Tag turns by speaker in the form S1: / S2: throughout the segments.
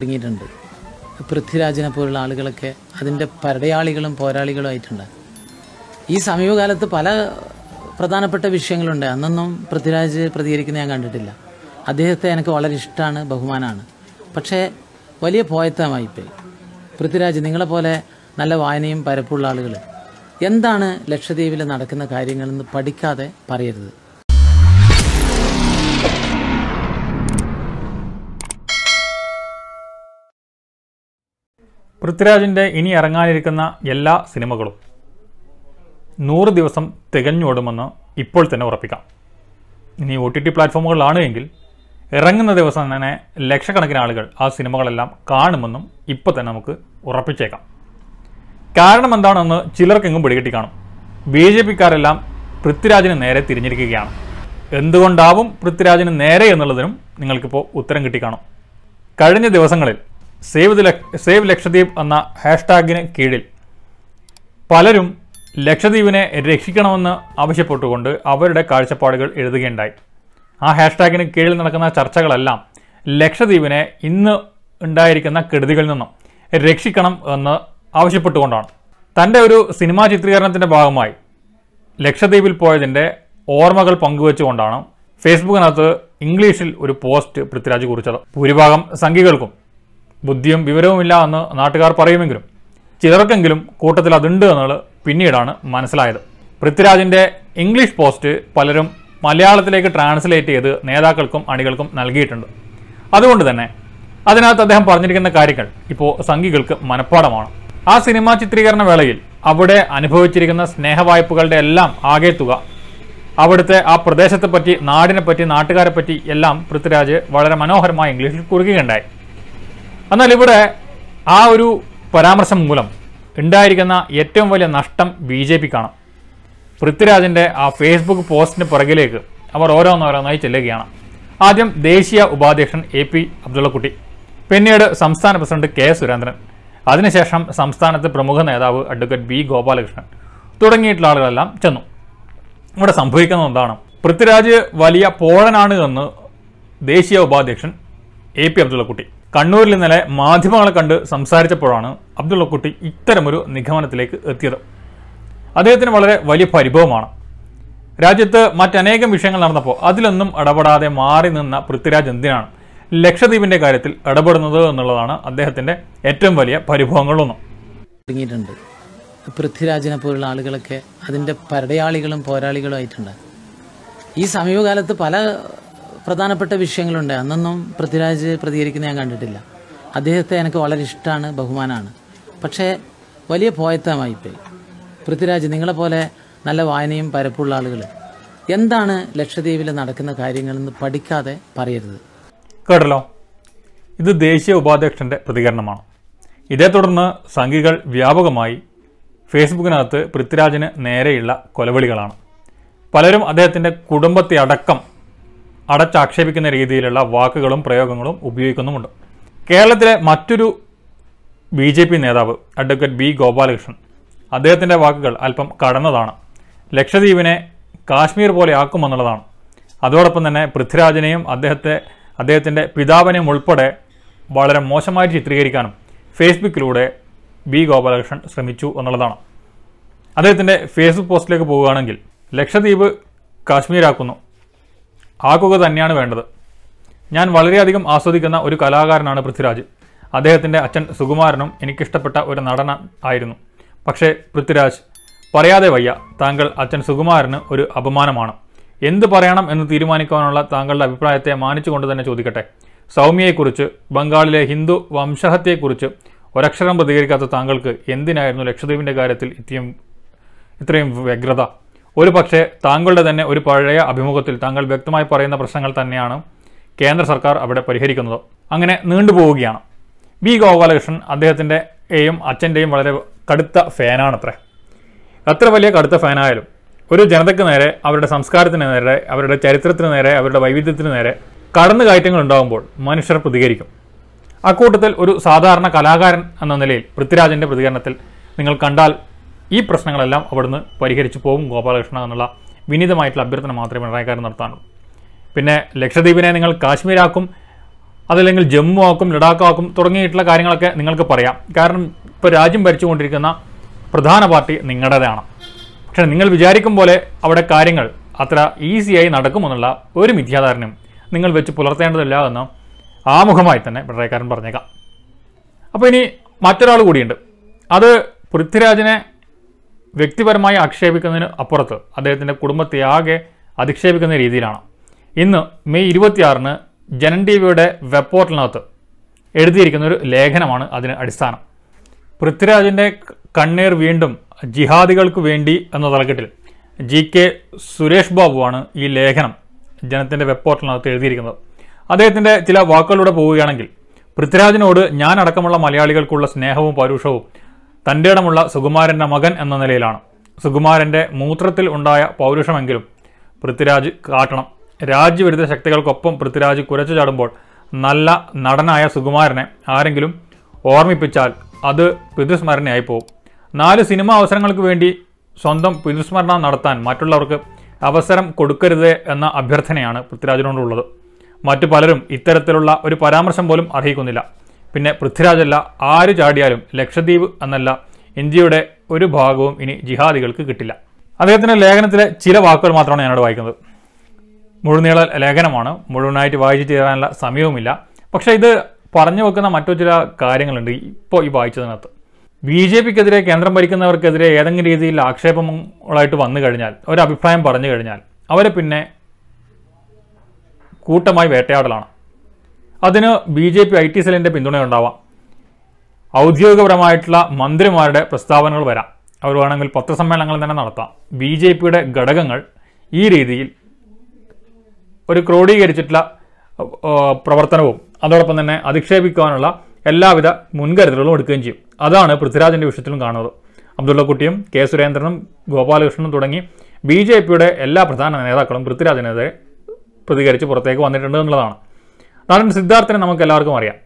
S1: തുടങ്ങിയിട്ടുണ്ട് പൃഥ്വിരാജിനെ പോലുള്ള ആളുകളൊക്കെ അതിൻ്റെ പരടയാളികളും പോരാളികളും ആയിട്ടുണ്ട് ഈ സമീപകാലത്ത് പല പ്രധാനപ്പെട്ട വിഷയങ്ങളുണ്ട് അന്നൊന്നും പൃഥ്വിരാജ് പ്രതികരിക്കുന്ന ഞാൻ കണ്ടിട്ടില്ല അദ്ദേഹത്തെ എനിക്ക് വളരെ ഇഷ്ടമാണ് ബഹുമാനമാണ് പക്ഷേ വലിയ പോയത്തമായി ഇപ്പോൾ പൃഥ്വിരാജ് നിങ്ങളെ പോലെ നല്ല വായനയും പരപ്പുള്ള ആളുകൾ എന്താണ് ലക്ഷദ്വീപിൽ നടക്കുന്ന കാര്യങ്ങളെന്ന് പഠിക്കാതെ പറയരുത് പൃഥ്വിരാജിൻ്റെ ഇനി ഇറങ്ങാനിരിക്കുന്ന എല്ലാ സിനിമകളും നൂറ് ദിവസം തികഞ്ഞോടുമെന്ന് ഇപ്പോൾ തന്നെ ഉറപ്പിക്കാം ഇനി ഒ ടി ടി പ്ലാറ്റ്ഫോമുകളിലാണ് എങ്കിൽ ഇറങ്ങുന്ന ദിവസം തന്നെ ലക്ഷക്കണക്കിന് ആളുകൾ ആ സിനിമകളെല്ലാം കാണുമെന്നും ഇപ്പോൾ തന്നെ നമുക്ക് ഉറപ്പിച്ചേക്കാം കാരണം എന്താണെന്ന് ചിലർക്കെങ്ങും പിടികിട്ടി കാണും ബി ജെ പിക്കാരെല്ലാം പൃഥ്വിരാജിന് നേരെ തിരിഞ്ഞിരിക്കുകയാണ് എന്തുകൊണ്ടാവും പൃഥ്വിരാജിന് നേരെ എന്നുള്ളതിനും നിങ്ങൾക്കിപ്പോൾ ഉത്തരം കിട്ടിക്കാണും കഴിഞ്ഞ ദിവസങ്ങളിൽ സേവ് ദ സേവ് ലക്ഷദ്വീപ് എന്ന ഹാഷ്ടാഗിന് കീഴിൽ പലരും ലക്ഷദ്വീപിനെ രക്ഷിക്കണമെന്ന് ആവശ്യപ്പെട്ടുകൊണ്ട് അവരുടെ കാഴ്ചപ്പാടുകൾ എഴുതുകയുണ്ടായി ആ ഹാഷ്ടാഗിന് കീഴിൽ നടക്കുന്ന ചർച്ചകളെല്ലാം ലക്ഷദ്വീപിനെ ഇന്ന് ഉണ്ടായിരിക്കുന്ന കെടുതികളിൽ നിന്നും രക്ഷിക്കണം എന്ന് ആവശ്യപ്പെട്ടുകൊണ്ടാണ് തൻ്റെ ഒരു സിനിമാ ചിത്രീകരണത്തിൻ്റെ ഭാഗമായി ലക്ഷദ്വീപിൽ പോയതിൻ്റെ ഓർമ്മകൾ പങ്കുവെച്ചുകൊണ്ടാണ് ഫേസ്ബുക്കിനകത്ത് ഇംഗ്ലീഷിൽ ഒരു പോസ്റ്റ് പൃഥ്വിരാജ് കുറിച്ചത് ഭൂരിഭാഗം സംഘികൾക്കും ബുദ്ധിയും വിവരവുമില്ല എന്ന് നാട്ടുകാർ പറയുമെങ്കിലും ചിലർക്കെങ്കിലും കൂട്ടത്തിൽ അതുണ്ട് എന്നുള്ളത് പിന്നീടാണ് മനസ്സിലായത് പൃഥ്വിരാജിൻ്റെ ഇംഗ്ലീഷ് പോസ്റ്റ് പലരും മലയാളത്തിലേക്ക് ട്രാൻസ്ലേറ്റ് ചെയ്ത് നേതാക്കൾക്കും അണികൾക്കും നൽകിയിട്ടുണ്ട് അതുകൊണ്ട് തന്നെ അതിനകത്ത് അദ്ദേഹം പറഞ്ഞിരിക്കുന്ന കാര്യങ്ങൾ ഇപ്പോൾ സംഘികൾക്ക് മനഃപ്പാടമാണ് ആ സിനിമാ ചിത്രീകരണ വേളയിൽ അവിടെ അനുഭവിച്ചിരിക്കുന്ന സ്നേഹവായ്പകളുടെ എല്ലാം ആകെ തുക അവിടുത്തെ ആ പ്രദേശത്തെപ്പറ്റി നാടിനെപ്പറ്റി നാട്ടുകാരെപ്പറ്റി എല്ലാം പൃഥ്വിരാജ് വളരെ മനോഹരമായ ഇംഗ്ലീഷിൽ കുറിക്കുകയുണ്ടായി എന്നാൽ ഇവിടെ ആ ഒരു പരാമർശം മൂലം ഉണ്ടായിരിക്കുന്ന ഏറ്റവും വലിയ നഷ്ടം ബി ജെ പിക്കാണ് പൃഥ്വിരാജിൻ്റെ ആ ഫേസ്ബുക്ക് പോസ്റ്റിന് പുറകിലേക്ക് അവർ ഓരോന്നോരോന്നായി ചെല്ലുകയാണ് ആദ്യം ദേശീയ ഉപാധ്യക്ഷൻ എ പി അബ്ദുള്ളക്കുട്ടി പിന്നീട് സംസ്ഥാന പ്രസിഡന്റ് കെ സുരേന്ദ്രൻ അതിനുശേഷം സംസ്ഥാനത്ത് പ്രമുഖ നേതാവ് അഡ്വക്കേറ്റ് ബി ഗോപാലകൃഷ്ണൻ തുടങ്ങിയിട്ടുള്ള ആളുകളെല്ലാം ചെന്നു ഇവിടെ സംഭവിക്കുന്നത് എന്താണ് പൃഥ്വിരാജ് വലിയ പോഴനാണ് എന്ന് ദേശീയ ഉപാധ്യക്ഷൻ എ പി അബ്ദുള്ളക്കുട്ടി കണ്ണൂരിൽ ഇന്നലെ മാധ്യമങ്ങളെ കണ്ട് സംസാരിച്ചപ്പോഴാണ് അബ്ദുള്ളക്കുട്ടി ഇത്തരമൊരു നിഗമനത്തിലേക്ക് എത്തിയത് അദ്ദേഹത്തിന് വളരെ വലിയ പരിഭവമാണ് രാജ്യത്ത് മറ്റനേകം വിഷയങ്ങൾ നടന്നപ്പോൾ അതിലൊന്നും ഇടപെടാതെ മാറി നിന്ന പൃഥ്വിരാജ് എന്തിനാണ് ലക്ഷദ്വീപിന്റെ കാര്യത്തിൽ ഇടപെടുന്നത് എന്നുള്ളതാണ് അദ്ദേഹത്തിന്റെ ഏറ്റവും വലിയ പരിഭവങ്ങളൊന്നും പൃഥ്വിരാജിനെ പോലുള്ള ആളുകളൊക്കെ അതിന്റെ പരടയാളികളും പോരാളികളും ആയിട്ടുണ്ട് ഈ സമീപകാലത്ത് പല പ്രധാനപ്പെട്ട വിഷയങ്ങളുണ്ട് അന്നൊന്നും പൃഥ്വിരാജ് പ്രതികരിക്കുന്ന ഞാൻ കണ്ടിട്ടില്ല അദ്ദേഹത്തെ എനിക്ക് വളരെ ഇഷ്ടമാണ് ബഹുമാനമാണ് പക്ഷേ വലിയ പോയത്തമായി പൃഥ്വിരാജ് നിങ്ങളെപ്പോലെ നല്ല വായനയും പരപ്പുള്ള ആളുകൾ എന്താണ് ലക്ഷദ്വീപിൽ നടക്കുന്ന കാര്യങ്ങളെന്ന് പഠിക്കാതെ പറയരുത് കേട്ടല്ലോ ഇത് ദേശീയ ഉപാധ്യക്ഷൻ്റെ പ്രതികരണമാണ് ഇതേ തുടർന്ന് സംഘികൾ വ്യാപകമായി ഫേസ്ബുക്കിനകത്ത് പൃഥ്വിരാജിന് നേരെയുള്ള കൊലവിളികളാണ് പലരും അദ്ദേഹത്തിൻ്റെ കുടുംബത്തെ അടക്കം അടച്ചാക്ഷേപിക്കുന്ന രീതിയിലുള്ള വാക്കുകളും പ്രയോഗങ്ങളും ഉപയോഗിക്കുന്നുമുണ്ട് കേരളത്തിലെ മറ്റൊരു ബി ജെ പി നേതാവ് അഡ്വക്കേറ്റ് ബി ഗോപാലകൃഷ്ണൻ അദ്ദേഹത്തിൻ്റെ വാക്കുകൾ അല്പം കടന്നതാണ് ലക്ഷദ്വീപിനെ കാശ്മീർ പോലെ ആക്കുമെന്നുള്ളതാണ് അതോടൊപ്പം തന്നെ പൃഥ്വിരാജിനെയും അദ്ദേഹത്തെ അദ്ദേഹത്തിൻ്റെ പിതാവിനെയും ഉൾപ്പെടെ വളരെ മോശമായിട്ട് ചിത്രീകരിക്കാനും ഫേസ്ബുക്കിലൂടെ ബി ഗോപാലകൃഷ്ണൻ ശ്രമിച്ചു എന്നുള്ളതാണ് അദ്ദേഹത്തിൻ്റെ ഫേസ്ബുക്ക് പോസ്റ്റിലേക്ക് പോവുകയാണെങ്കിൽ ലക്ഷദ്വീപ് കാശ്മീരാക്കുന്നു ആകുക തന്നെയാണ് വേണ്ടത് ഞാൻ വളരെയധികം ആസ്വദിക്കുന്ന ഒരു കലാകാരനാണ് പൃഥ്വിരാജ് അദ്ദേഹത്തിൻ്റെ അച്ഛൻ സുകുമാരനും എനിക്കിഷ്ടപ്പെട്ട ഒരു നടന ആയിരുന്നു പക്ഷേ പൃഥ്വിരാജ് പറയാതെ വയ്യ താങ്കൾ അച്ഛൻ സുകുമാരന് ഒരു അപമാനമാണ് എന്ത് പറയണം എന്ന് തീരുമാനിക്കുവാനുള്ള താങ്കളുടെ അഭിപ്രായത്തെ മാനിച്ചുകൊണ്ട് തന്നെ ചോദിക്കട്ടെ സൗമ്യയെക്കുറിച്ച് ബംഗാളിലെ ഹിന്ദു വംശഹത്യയെക്കുറിച്ച് ഒരക്ഷരം പ്രതികരിക്കാത്ത താങ്കൾക്ക് എന്തിനായിരുന്നു ലക്ഷദ്വീപിൻ്റെ കാര്യത്തിൽ ഇത്രയും ഇത്രയും വ്യഗ്രത ഒരു പക്ഷേ താങ്കളുടെ തന്നെ ഒരു പഴയ അഭിമുഖത്തിൽ താങ്കൾ വ്യക്തമായി പറയുന്ന പ്രശ്നങ്ങൾ തന്നെയാണ് കേന്ദ്ര സർക്കാർ അവിടെ പരിഹരിക്കുന്നത് അങ്ങനെ നീണ്ടുപോവുകയാണ് ബി ഗോപാലകൃഷ്ണൻ അദ്ദേഹത്തിൻ്റെ എയും അച്ഛൻ്റെയും വളരെ കടുത്ത ഫാനാണത്രേ അത്ര വലിയ കടുത്ത ഫാനായാലും ഒരു ജനതയ്ക്ക് നേരെ അവരുടെ സംസ്കാരത്തിന് നേരെ അവരുടെ ചരിത്രത്തിന് നേരെ അവരുടെ വൈവിധ്യത്തിന് നേരെ കടന്നു കയറ്റങ്ങൾ ഉണ്ടാകുമ്പോൾ മനുഷ്യർ പ്രതികരിക്കും അക്കൂട്ടത്തിൽ ഒരു സാധാരണ കലാകാരൻ എന്ന നിലയിൽ പൃഥ്വിരാജൻ്റെ പ്രതികരണത്തിൽ നിങ്ങൾ കണ്ടാൽ ഈ പ്രശ്നങ്ങളെല്ലാം അവിടുന്ന് പരിഹരിച്ചു പോകും ഗോപാലകൃഷ്ണ എന്നുള്ള വിനീതമായിട്ടുള്ള അഭ്യർത്ഥന മാത്രമേ പിണറായിക്കാരൻ നടത്താനുള്ളൂ പിന്നെ ലക്ഷദ്വീപിനെ നിങ്ങൾ കാശ്മീരാക്കും അതല്ലെങ്കിൽ ജമ്മു ആക്കും ലഡാക്ക് ആക്കും തുടങ്ങിയിട്ടുള്ള കാര്യങ്ങളൊക്കെ നിങ്ങൾക്ക് പറയാം കാരണം ഇപ്പോൾ രാജ്യം ഭരിച്ചുകൊണ്ടിരിക്കുന്ന പ്രധാന പാർട്ടി നിങ്ങളുടേതാണ് പക്ഷേ നിങ്ങൾ വിചാരിക്കും പോലെ അവിടെ കാര്യങ്ങൾ അത്ര ഈസിയായി നടക്കുമെന്നുള്ള ഒരു മിഥ്യാധാരണയും നിങ്ങൾ വെച്ച് പുലർത്തേണ്ടതില്ല എന്ന് ആമുഖമായി തന്നെ പിണറായിക്കാരൻ പറഞ്ഞേക്കാം അപ്പോൾ ഇനി മറ്റൊരാൾ കൂടിയുണ്ട് അത് പൃഥ്വിരാജിനെ വ്യക്തിപരമായി ആക്ഷേപിക്കുന്നതിന് അപ്പുറത്ത് അദ്ദേഹത്തിൻ്റെ കുടുംബത്തെ ആകെ അധിക്ഷേപിക്കുന്ന രീതിയിലാണ് ഇന്ന് മെയ് ഇരുപത്തിയാറിന് ജനൻ ടി വിയുടെ വെബ് പോർട്ടലിനകത്ത് എഴുതിയിരിക്കുന്ന ഒരു ലേഖനമാണ് അതിന് അടിസ്ഥാനം പൃഥ്വിരാജിൻ്റെ കണ്ണീർ വീണ്ടും ജിഹാദികൾക്ക് വേണ്ടി എന്ന തലക്കെട്ടിൽ ജി കെ സുരേഷ് ബാബുവാണ് ഈ ലേഖനം ജനത്തിൻ്റെ വെബ് പോർട്ടലിനകത്ത് എഴുതിയിരിക്കുന്നത് അദ്ദേഹത്തിൻ്റെ ചില വാക്കുകളിലൂടെ പോവുകയാണെങ്കിൽ പൃഥ്വിരാജിനോട് ഞാൻ അടക്കമുള്ള മലയാളികൾക്കുള്ള സ്നേഹവും പരുഷവും തൻ്റെ ഇടമുള്ള സുകുമാരൻ്റെ മകൻ എന്ന നിലയിലാണ് സുകുമാരൻ്റെ മൂത്രത്തിൽ ഉണ്ടായ പൗരുഷമെങ്കിലും പൃഥ്വിരാജ് കാട്ടണം രാജ്യവിരുദ്ധ ശക്തികൾക്കൊപ്പം പൃഥ്വിരാജ് കുരച്ചു ചാടുമ്പോൾ നല്ല നടനായ സുകുമാരനെ ആരെങ്കിലും ഓർമ്മിപ്പിച്ചാൽ അത് പിതൃസ്മരണയായി പോകും നാല് സിനിമാ അവസരങ്ങൾക്ക് വേണ്ടി സ്വന്തം പിതൃസ്മരണ നടത്താൻ മറ്റുള്ളവർക്ക് അവസരം കൊടുക്കരുത് എന്ന അഭ്യർത്ഥനയാണ് പൃഥ്വിരാജിനോടുള്ളത് മറ്റു പലരും ഇത്തരത്തിലുള്ള ഒരു പരാമർശം പോലും അർഹിക്കുന്നില്ല പിന്നെ പൃഥ്വിരാജല്ല ആര് ചാടിയാലും ലക്ഷദ്വീപ് എന്നല്ല ഇന്ത്യയുടെ ഒരു ഭാഗവും ഇനി ജിഹാദികൾക്ക് കിട്ടില്ല അദ്ദേഹത്തിൻ്റെ ലേഖനത്തിലെ ചില വാക്കുകൾ മാത്രമാണ് ഞാനോട് വായിക്കുന്നത് മുഴുനീള ലേഖനമാണ് മുഴുവനായിട്ട് വായിച്ച് തീരാനുള്ള സമയവുമില്ല പക്ഷേ ഇത് പറഞ്ഞു വെക്കുന്ന മറ്റു ചില കാര്യങ്ങളുണ്ട് ഇപ്പോൾ ഈ വായിച്ചതിനകത്ത് ബി ജെ പിക്കെതിരെ കേന്ദ്രം ഭരിക്കുന്നവർക്കെതിരെ ഏതെങ്കിലും രീതിയിൽ ആക്ഷേപങ്ങളായിട്ട് വന്നു കഴിഞ്ഞാൽ ഒരു അഭിപ്രായം പറഞ്ഞു കഴിഞ്ഞാൽ അവരെ പിന്നെ കൂട്ടമായി വേട്ടയാടലാണ് അതിന് B J P I T സെല്ലിൻ്റെ പിന്തുണയുണ്ടാവാം ഔദ്യോഗികപരമായിട്ടുള്ള മന്ത്രിമാരുടെ പ്രസ്താവനകൾ വരാം അവർ വേണമെങ്കിൽ പത്രസമ്മേളനങ്ങൾ തന്നെ നടത്താം ബി ജെ പിയുടെ ഘടകങ്ങൾ ഈ രീതിയിൽ ഒരു ക്രോഡീകരിച്ചിട്ടുള്ള പ്രവർത്തനവും അതോടൊപ്പം തന്നെ അധിക്ഷേപിക്കുവാനുള്ള എല്ലാവിധ മുൻകരുതലുകളും എടുക്കുകയും ചെയ്യും അതാണ് പൃഥ്വിരാജിൻ്റെ വിഷയത്തിലും കാണുന്നത് അബ്ദുള്ളക്കുട്ടിയും കെ സുരേന്ദ്രനും ഗോപാലകൃഷ്ണനും തുടങ്ങി ബി ജെ പിയുടെ എല്ലാ പ്രധാന നേതാക്കളും പൃഥ്വിരാജിനെതിരെ പ്രതികരിച്ച് പുറത്തേക്ക് വന്നിട്ടുണ്ട് എന്നുള്ളതാണ് കാരണം സിദ്ധാർത്ഥന് നമുക്ക് എല്ലാവർക്കും അറിയാം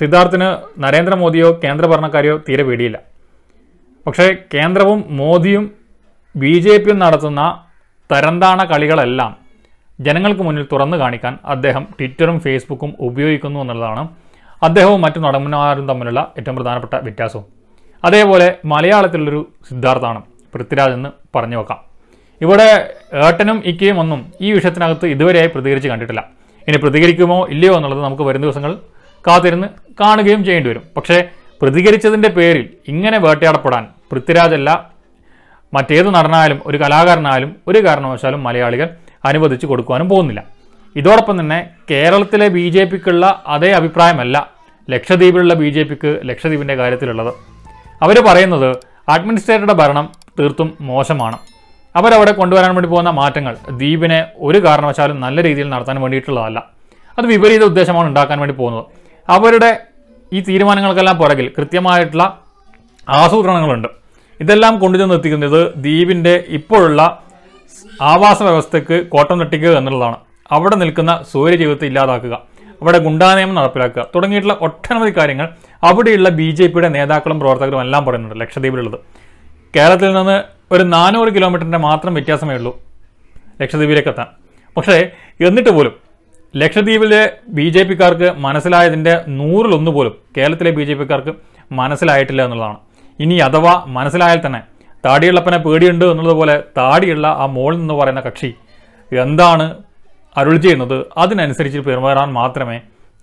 S1: സിദ്ധാർത്ഥന് നരേന്ദ്രമോദിയോ കേന്ദ്ര ഭരണക്കാരെയോ തീരെ പേടിയില്ല പക്ഷേ കേന്ദ്രവും മോദിയും ബി ജെ പിയും നടത്തുന്ന തരന്താണ കളികളെല്ലാം ജനങ്ങൾക്ക് മുന്നിൽ തുറന്നു കാണിക്കാൻ അദ്ദേഹം ട്വിറ്ററും ഫേസ്ബുക്കും ഉപയോഗിക്കുന്നു എന്നുള്ളതാണ് അദ്ദേഹവും മറ്റു നടന്മാരും തമ്മിലുള്ള ഏറ്റവും പ്രധാനപ്പെട്ട വ്യത്യാസവും അതേപോലെ മലയാളത്തിലുള്ളൊരു സിദ്ധാർത്ഥാണ് പൃഥ്വിരാജ് എന്ന് പറഞ്ഞു വെക്കാം ഇവിടെ ഏട്ടനും ഇക്കയും ഒന്നും ഈ വിഷയത്തിനകത്ത് ഇതുവരെയായി പ്രതികരിച്ച് കണ്ടിട്ടില്ല ഇനി പ്രതികരിക്കുമോ ഇല്ലയോ എന്നുള്ളത് നമുക്ക് വരും ദിവസങ്ങൾ കാത്തിരുന്ന് കാണുകയും ചെയ്യേണ്ടി വരും പക്ഷേ പ്രതികരിച്ചതിൻ്റെ പേരിൽ ഇങ്ങനെ വേട്ടയാടപ്പെടാൻ പൃഥ്വിരാജല്ല മറ്റേത് നടനായാലും ഒരു കലാകാരനായാലും ഒരു കാരണവശാലും മലയാളികൾ അനുവദിച്ചു കൊടുക്കുവാനും പോകുന്നില്ല ഇതോടൊപ്പം തന്നെ കേരളത്തിലെ ബി ജെ പിക്കുള്ള അതേ അഭിപ്രായമല്ല ലക്ഷദ്വീപിലുള്ള ബി ജെ പിക്ക് ലക്ഷദ്വീപിൻ്റെ കാര്യത്തിലുള്ളത് അവർ പറയുന്നത് അഡ്മിനിസ്ട്രേറ്ററുടെ ഭരണം തീർത്തും മോശമാണ് അവരവിടെ കൊണ്ടുവരാൻ വേണ്ടി പോകുന്ന മാറ്റങ്ങൾ ദ്വീപിനെ ഒരു കാരണവശാലും നല്ല രീതിയിൽ നടത്താൻ വേണ്ടിയിട്ടുള്ളതല്ല അത് വിപരീത ഉദ്ദേശമാണ് ഉണ്ടാക്കാൻ വേണ്ടി പോകുന്നത് അവരുടെ ഈ തീരുമാനങ്ങൾക്കെല്ലാം പുറകിൽ കൃത്യമായിട്ടുള്ള ആസൂത്രണങ്ങളുണ്ട് ഇതെല്ലാം കൊണ്ടുചെന്ന് എത്തിക്കുന്നത് ദ്വീപിൻ്റെ ഇപ്പോഴുള്ള ആവാസ വ്യവസ്ഥയ്ക്ക് കോട്ടം തട്ടിക്കുക എന്നുള്ളതാണ് അവിടെ നിൽക്കുന്ന സൂര്യജീവിതത്തെ ഇല്ലാതാക്കുക അവിടെ ഗുണ്ടാനിയമം നടപ്പിലാക്കുക തുടങ്ങിയിട്ടുള്ള ഒട്ടനവധി കാര്യങ്ങൾ അവിടെയുള്ള ബി ജെ പിയുടെ നേതാക്കളും പ്രവർത്തകരും എല്ലാം പറയുന്നുണ്ട് ലക്ഷദ്വീപിലുള്ളത് കേരളത്തിൽ നിന്ന് ഒരു നാനൂറ് കിലോമീറ്ററിൻ്റെ മാത്രം വ്യത്യാസമേ ഉള്ളൂ എത്താൻ പക്ഷേ എന്നിട്ട് പോലും ലക്ഷദ്വീപിലെ ബി ജെ പിക്കാർക്ക് മനസ്സിലായതിൻ്റെ നൂറിലൊന്ന് പോലും കേരളത്തിലെ ബി ജെ പിക്കാർക്ക് മനസ്സിലായിട്ടില്ല എന്നുള്ളതാണ് ഇനി അഥവാ മനസ്സിലായാൽ തന്നെ താടിയുള്ളപ്പനെ പേടിയുണ്ട് എന്നുള്ളതുപോലെ താടിയുള്ള ആ മോൾ എന്ന് പറയുന്ന കക്ഷി എന്താണ് അരുൾ ചെയ്യുന്നത് അതിനനുസരിച്ച് പെരുമാറാൻ മാത്രമേ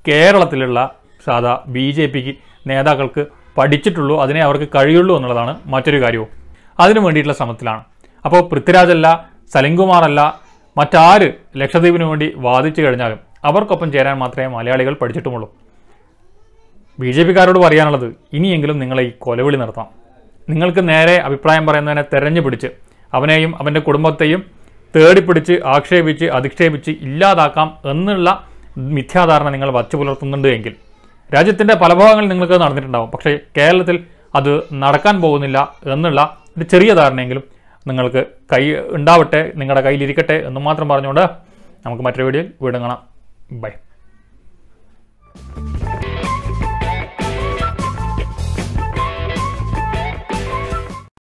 S1: കേരളത്തിലുള്ള സാധാ ബി ജെ പിക്ക് നേതാക്കൾക്ക് പഠിച്ചിട്ടുള്ളൂ അതിനെ അവർക്ക് കഴിയുള്ളൂ എന്നുള്ളതാണ് മറ്റൊരു കാര്യവും അതിനു വേണ്ടിയിട്ടുള്ള ശ്രമത്തിലാണ് അപ്പോൾ പൃഥ്വിരാജല്ല സലിംകുമാറല്ല മറ്റാര് ലക്ഷദ്വീപിന് വേണ്ടി വാദിച്ചു കഴിഞ്ഞാലും അവർക്കൊപ്പം ചേരാൻ മാത്രമേ മലയാളികൾ പഠിച്ചിട്ടുമുള്ളൂ ബി ജെ പിക്കാരോട് പറയാനുള്ളത് ഇനിയെങ്കിലും നിങ്ങളെ ഈ കൊലവിളി നടത്താം നിങ്ങൾക്ക് നേരെ അഭിപ്രായം പറയുന്നതിനെ തെരഞ്ഞു പിടിച്ച് അവനെയും അവൻ്റെ കുടുംബത്തെയും തേടിപ്പിടിച്ച് ആക്ഷേപിച്ച് അധിക്ഷേപിച്ച് ഇല്ലാതാക്കാം എന്നുള്ള മിഥ്യാധാരണ നിങ്ങൾ വച്ചു പുലർത്തുന്നുണ്ട് എങ്കിൽ രാജ്യത്തിൻ്റെ പല ഭാഗങ്ങളിൽ നിങ്ങൾക്ക് നടന്നിട്ടുണ്ടാവും പക്ഷേ കേരളത്തിൽ അത് നടക്കാൻ പോകുന്നില്ല എന്നുള്ള ഒരു ചെറിയ ധാരണയെങ്കിലും നിങ്ങൾക്ക് കൈ ഉണ്ടാവട്ടെ നിങ്ങളുടെ കയ്യിലിരിക്കട്ടെ എന്ന് മാത്രം പറഞ്ഞുകൊണ്ട് നമുക്ക് മറ്റൊരു വീഡിയോയിൽ വീടും കാണാം ബൈ